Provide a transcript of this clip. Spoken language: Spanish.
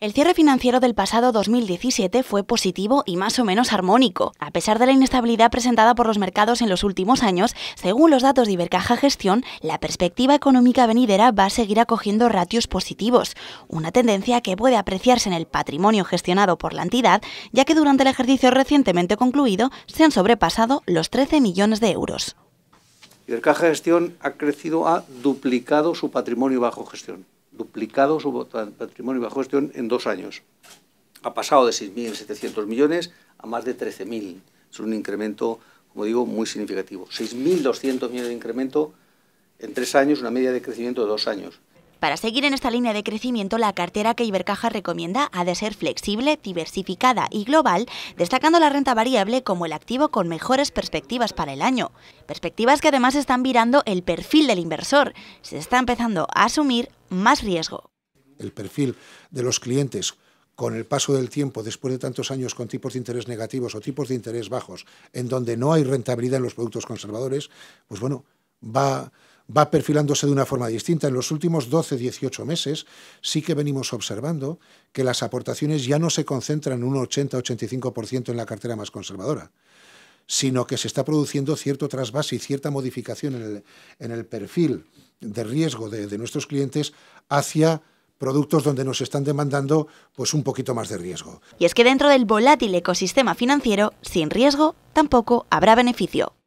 El cierre financiero del pasado 2017 fue positivo y más o menos armónico, a pesar de la inestabilidad presentada por los mercados en los últimos años. Según los datos de Ibercaja Gestión, la perspectiva económica venidera va a seguir acogiendo ratios positivos, una tendencia que puede apreciarse en el patrimonio gestionado por la entidad, ya que durante el ejercicio recientemente concluido se han sobrepasado los 13 millones de euros. Ibercaja Gestión ha crecido, ha duplicado su patrimonio bajo gestión duplicado su patrimonio bajo gestión en dos años. Ha pasado de 6.700 millones a más de 13.000. Es un incremento, como digo, muy significativo. 6.200 millones de incremento en tres años, una media de crecimiento de dos años. Para seguir en esta línea de crecimiento, la cartera que Ibercaja recomienda ha de ser flexible, diversificada y global, destacando la renta variable como el activo con mejores perspectivas para el año. Perspectivas que además están virando el perfil del inversor. Se está empezando a asumir más riesgo. El perfil de los clientes con el paso del tiempo, después de tantos años con tipos de interés negativos o tipos de interés bajos, en donde no hay rentabilidad en los productos conservadores, pues bueno, va va perfilándose de una forma distinta. En los últimos 12-18 meses sí que venimos observando que las aportaciones ya no se concentran un 80-85% en la cartera más conservadora, sino que se está produciendo cierto trasvase y cierta modificación en el, perfil de riesgo de, de, nuestros clientes hacia productos donde nos están demandando pues un poquito más de riesgo. Y es que dentro del volátil ecosistema financiero, sin riesgo tampoco habrá beneficio.